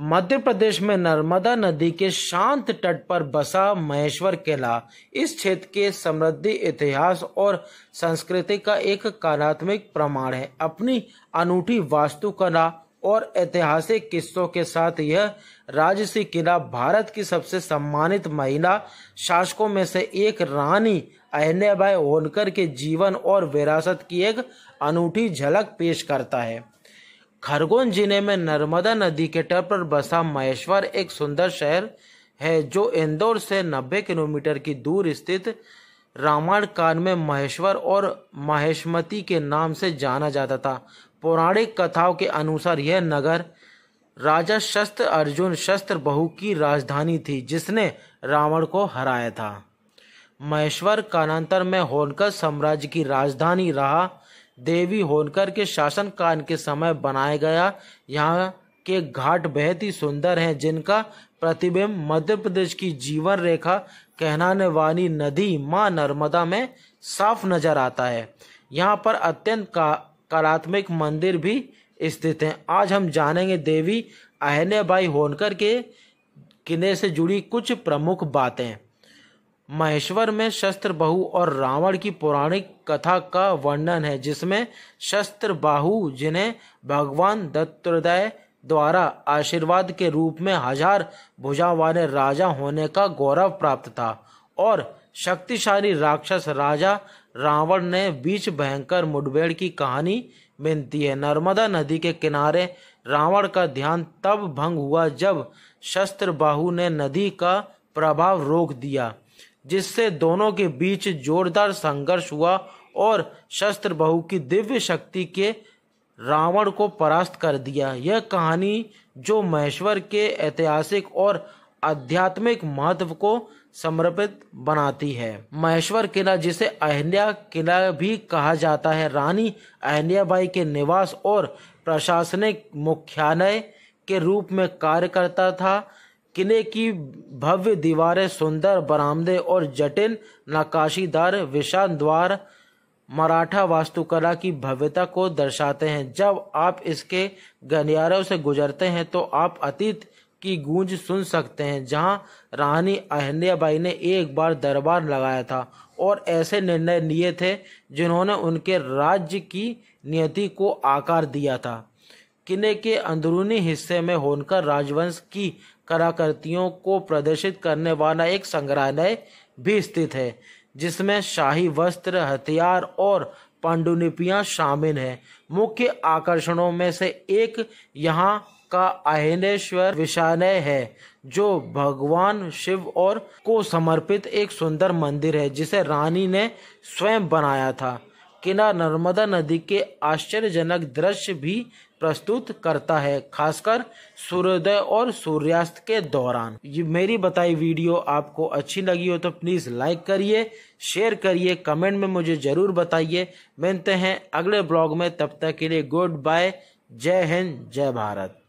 मध्य प्रदेश में नर्मदा नदी के शांत तट पर बसा महेश्वर किला इस क्षेत्र के समृद्धि इतिहास और संस्कृति का एक कलात्मक प्रमाण है अपनी अनूठी वास्तुकला और ऐतिहासिक किस्सों के साथ यह राजसी किला भारत की सबसे सम्मानित महिला शासकों में से एक रानी अहल्याबाई होनकर के जीवन और विरासत की एक अनूठी झलक पेश करता है खरगोन जिले में नर्मदा नदी के तट पर बसा महेश्वर एक सुंदर शहर है जो इंदौर से 90 किलोमीटर की दूर स्थित रामायण काल में महेश्वर और महेशमती के नाम से जाना जाता था पौराणिक कथाओं के अनुसार यह नगर राजा शस्त्र अर्जुन शस्त्र बहु की राजधानी थी जिसने रावण को हराया था महेश्वर कालांतर में होनकर साम्राज्य की राजधानी रहा देवी होनकर के शासन काल के समय बनाया गया यहाँ के घाट बेहद ही सुंदर हैं जिनका प्रतिबिंब मध्य प्रदेश की जीवन रेखा कहनाने वाली नदी माँ नर्मदा में साफ नजर आता है यहाँ पर अत्यंत का, कलात्मक मंदिर भी स्थित हैं आज हम जानेंगे देवी अहने बाई होनकर के किले से जुड़ी कुछ प्रमुख बातें महेश्वर में शस्त्र बहु और रावण की पौराणिक कथा का वर्णन है जिसमें शस्त्र बाहु जिन्हें भगवान दत्तोदय द्वारा आशीर्वाद के रूप में हजार भुजा वाले राजा होने का गौरव प्राप्त था और शक्तिशाली राक्षस राजा रावण ने बीच भयंकर मुठभेड़ की कहानी बिनती है नर्मदा नदी के किनारे रावण का ध्यान तब भंग हुआ जब शस्त्र बाहु ने नदी का प्रभाव रोक दिया जिससे दोनों के बीच जोरदार संघर्ष हुआ और शस्त्र बहु की दिव्य शक्ति के रावण को परास्त कर दिया यह कहानी जो महेश्वर के ऐतिहासिक और आध्यात्मिक महत्व को समर्पित बनाती है महेश्वर किला जिसे अहिल्या किला भी कहा जाता है रानी अहिल्याबाई के निवास और प्रशासनिक मुख्यालय के रूप में कार्य करता था किले की भव्य दीवारें सुंदर बरामदे और जटिल नकाशीदार विशाल द्वार मराठा वास्तुकला की भव्यता को दर्शाते हैं जब आप इसके गलियारों से गुजरते हैं तो आप अतीत की गूंज सुन सकते हैं जहां रानी अहल्याबाई ने एक बार दरबार लगाया था और ऐसे निर्णय लिए थे जिन्होंने उनके राज्य की नियति को आकार दिया था किले के अंदरूनी हिस्से में होकर राजवंश की कलाकृतियों को प्रदर्शित करने वाला एक संग्रहालय भी स्थित है जिसमें शाही वस्त्र हथियार और पांडुलिपियाँ शामिल हैं मुख्य आकर्षणों में से एक यहाँ का आहनेश्वर विशालय है जो भगवान शिव और को समर्पित एक सुंदर मंदिर है जिसे रानी ने स्वयं बनाया था किला नर्मदा नदी के आश्चर्यजनक दृश्य भी प्रस्तुत करता है खासकर सूर्योदय और सूर्यास्त के दौरान ये मेरी बताई वीडियो आपको अच्छी लगी हो तो प्लीज़ लाइक करिए शेयर करिए कमेंट में मुझे ज़रूर बताइए मिलते हैं अगले ब्लॉग में तब तक के लिए गुड बाय जय हिंद जय भारत